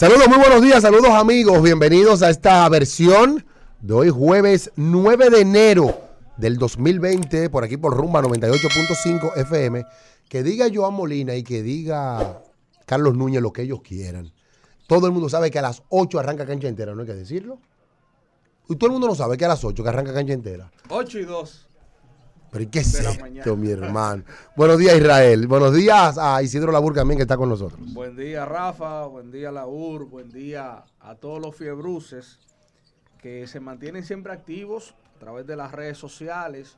Saludos, muy buenos días, saludos amigos, bienvenidos a esta versión de hoy jueves 9 de enero del 2020 por aquí por Rumba 98.5 FM. Que diga Joan Molina y que diga Carlos Núñez lo que ellos quieran. Todo el mundo sabe que a las 8 arranca cancha entera, ¿no hay que decirlo? Y todo el mundo no sabe que a las 8 que arranca cancha entera. 8 y 2. ¿Pero qué es mi hermano? Buenos días, Israel. Buenos días a Isidro Labur también, que está con nosotros. Buen día, Rafa. Buen día, Labur. Buen día a todos los fiebruces que se mantienen siempre activos a través de las redes sociales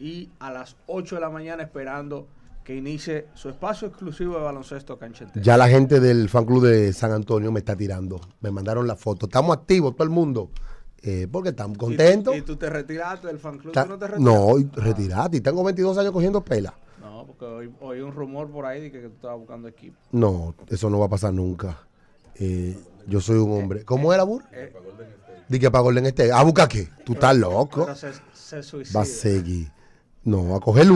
y a las 8 de la mañana esperando que inicie su espacio exclusivo de baloncesto canchete Ya la gente del fan club de San Antonio me está tirando. Me mandaron la foto. Estamos activos, todo el mundo. Eh, porque están contentos. ¿Y, tú te retiraste del fan club? no, te retiraste? Y tengo 22 años cogiendo pela. No, porque hoy, un rumor por ahí de que, tú estabas buscando equipo. No, eso no va a pasar nunca. Eh, yo soy un eh, hombre. ¿Cómo era, Bur? Di que para Golden este ¿A ah, buscar qué? Tú estás loco. se, Va a seguir. No, a coger,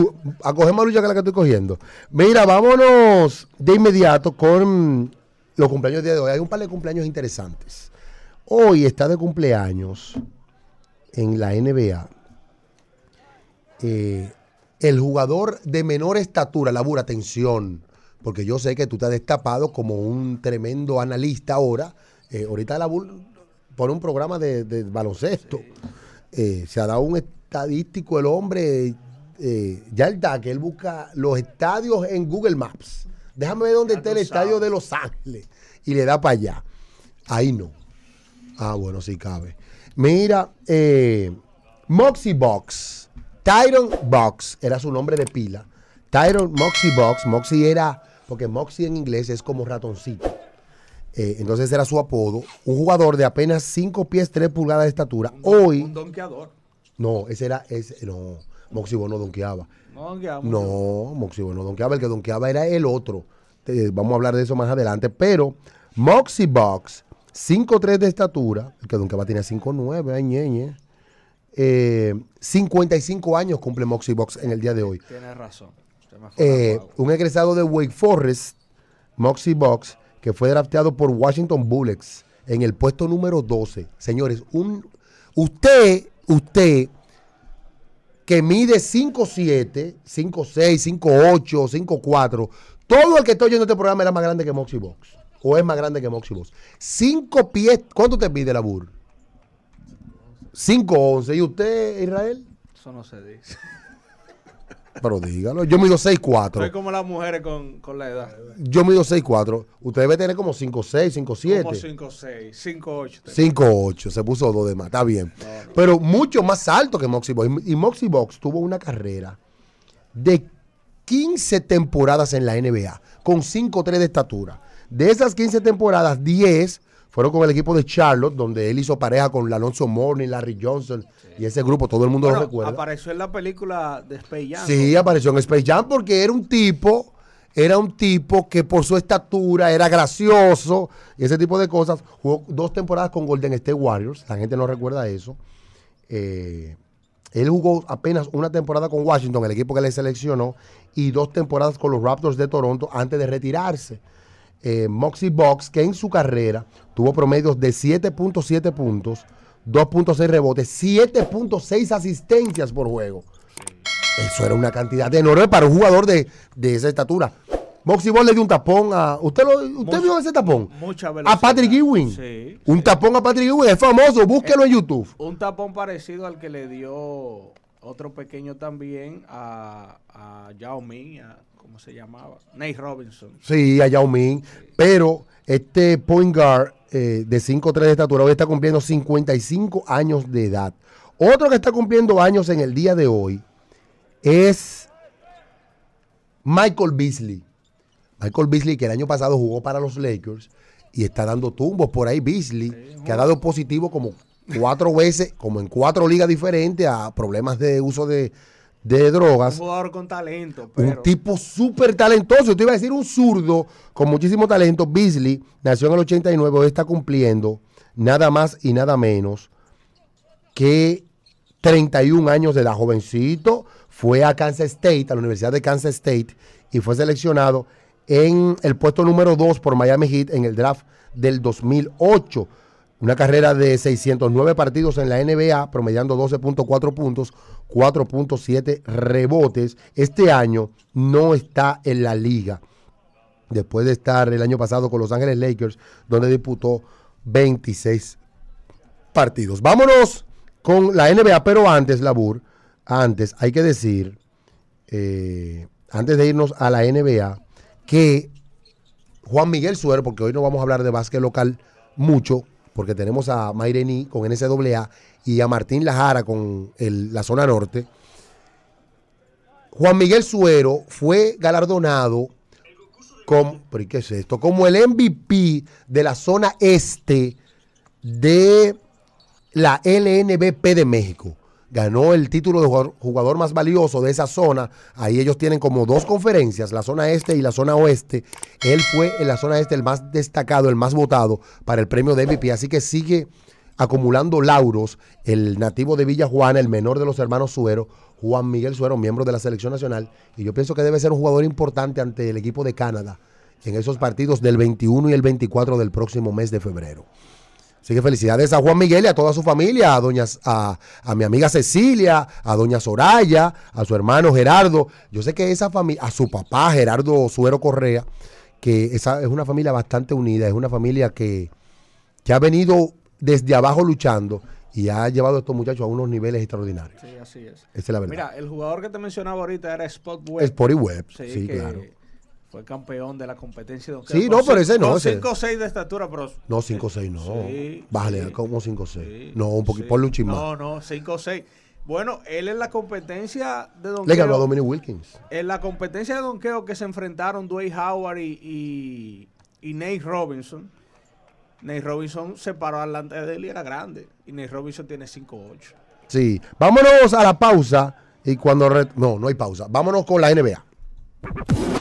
a coger más lucha que la que estoy cogiendo. Mira, vámonos de inmediato con los cumpleaños de hoy. Hay un par de cumpleaños interesantes. Hoy está de cumpleaños en la NBA eh, el jugador de menor estatura, labura, atención, porque yo sé que tú te has destapado como un tremendo analista ahora. Eh, ahorita Labur pone un programa de, baloncesto. Eh, se ha dado un estadístico el hombre, ya el DAC, él busca los estadios en Google Maps. Déjame ver dónde está el estadio de Los Ángeles y le da para allá. Ahí no. Ah, bueno, sí cabe. Mira, eh, Moxie Box, Tyron Box, era su nombre de pila. Tyron Moxie Box, Moxie era, porque Moxie en inglés es como ratoncito. Eh, entonces era su apodo. Un jugador de apenas 5 pies 3 pulgadas de estatura. Hoy. Un donkeador. No, ese era. Ese, no, Box no donqueaba. No Moxie No, no donkeaba. El que donqueaba era el otro. Eh, vamos a hablar de eso más adelante. Pero Moxie Box 5'3 de estatura, el que nunca va a tener 5'9, ay ñeñe. 55 eh, años cumple Moxie Box en el día de hoy. Tiene razón. Eh, un egresado de Wake Forest, Moxie Box, que fue drafteado por Washington Bullets en el puesto número 12. Señores, un, usted, usted, que mide 5'7, 5'6, 5'8, 5'4, todo el que está oyendo este programa era más grande que Moxie Box o es más grande que moxibox Cinco pies, ¿cuánto te pide la BUR? 5-11. ¿Y usted, Israel? Eso no se dice. Pero dígalo. Yo mido 6'4. Soy como las mujeres con, con la edad. Yo mido 6'4. Usted debe tener como 5'6, 5'7. Como 5'6, 5'8. 5'8. Se puso dos de más. Está bien. Pero mucho más alto que Moxie Box. Y Moxie Box tuvo una carrera de 15 temporadas en la NBA con 5'3 de estatura. De esas 15 temporadas, 10 fueron con el equipo de Charlotte, donde él hizo pareja con Alonso Morning, Larry Johnson y ese grupo, todo el mundo lo recuerda. Apareció en la película de Space Jam. Sí, apareció en Space Jam porque era un tipo, era un tipo que por su estatura era gracioso y ese tipo de cosas. Jugó dos temporadas con Golden State Warriors, la gente no recuerda eso. Eh, él jugó apenas una temporada con Washington, el equipo que le seleccionó, y dos temporadas con los Raptors de Toronto antes de retirarse. Eh, Moxie Box, que en su carrera tuvo promedios de 7.7 puntos, 2.6 rebotes, 7.6 asistencias por juego. Eso era una cantidad enorme para un jugador de, esa estatura. Moxie Box le dio un tapón a. ¿Usted, vio ese tapón? Mucha A Patrick Ewing. un tapón a Patrick Ewing. Es famoso. Búsquelo en eh, YouTube. Un tapón parecido al que le dio otro pequeño también a, a Yao Ming. A, ¿cómo se llamaba? Nate Robinson. Sí, a Yao Ming. Pero este point guard eh, de de 5'3 de estatura hoy está cumpliendo 55 años de edad. Otro que está cumpliendo años en el día de hoy es Michael Beasley. Michael Beasley que el año pasado jugó para los Lakers y está dando tumbos por ahí Beasley, que ha dado positivo como cuatro veces, como en cuatro ligas diferentes a problemas de uso de, de drogas. Un jugador con talento. Un tipo súper talentoso. Te iba a decir un zurdo con muchísimo talento. Beasley nació en el 89, hoy está cumpliendo nada más y nada menos que 31 años de la Jovencito, fue a Kansas State, a la Universidad de Kansas State, y fue seleccionado en el puesto número 2 por Miami Heat en el draft del 2008. Una carrera de 609 partidos en la NBA, promediando 12.4 puntos, 4.7 rebotes. Este año no está en la liga. Después de estar el año pasado con Los Ángeles Lakers, donde disputó 26 partidos. Vámonos con la NBA, pero antes, Labur, antes hay que decir, eh, antes de irnos a la NBA, que Juan Miguel Suero, porque hoy no vamos a hablar de básquet local mucho, porque tenemos a Maireni con NCAA y a Martín Lajara con la zona norte. Juan Miguel Suero fue galardonado es esto? como el MVP de la zona este de la LNBP de México ganó el título de jugador, más valioso de esa zona. Ahí ellos tienen como dos conferencias, la zona este y la zona oeste. Él fue en la zona este el más destacado, el más votado para el premio de MVP. Así que sigue acumulando lauros el nativo de Villa Juana, el menor de los hermanos Suero, Juan Miguel Suero, miembro de la selección nacional. Y yo pienso que debe ser un jugador importante ante el equipo de Canadá en esos partidos del 21 y el 24 del próximo mes de febrero. Así que felicidades a Juan Miguel y a toda su familia, a, doña, a, mi amiga Cecilia, a doña Soraya, a su hermano Gerardo. Yo sé que esa familia, a su papá Gerardo Suero Correa, que esa es una familia bastante unida, es una familia que, ha venido desde abajo luchando y ha llevado a estos muchachos a unos niveles extraordinarios. Sí, así es. Esa es la verdad. Mira, el jugador que te mencionaba ahorita era Spot Web. Web, sí, claro fue campeón de la competencia de Sí, no, pero ese no. 5 6 de estatura, pero. No, 5 6 no. vale, como 5 6. no, un poquito, ponle un No, no, 5 6. Bueno, él en la competencia de Don Le ganó a Dominic Wilkins. En la competencia de Don que se enfrentaron Dwayne Howard y, y, Nate Robinson. Nate Robinson se paró delante de él y era grande. Y Nate Robinson tiene 5'8. Sí. Vámonos a la pausa. Y cuando. No, no hay pausa. Vámonos con la NBA.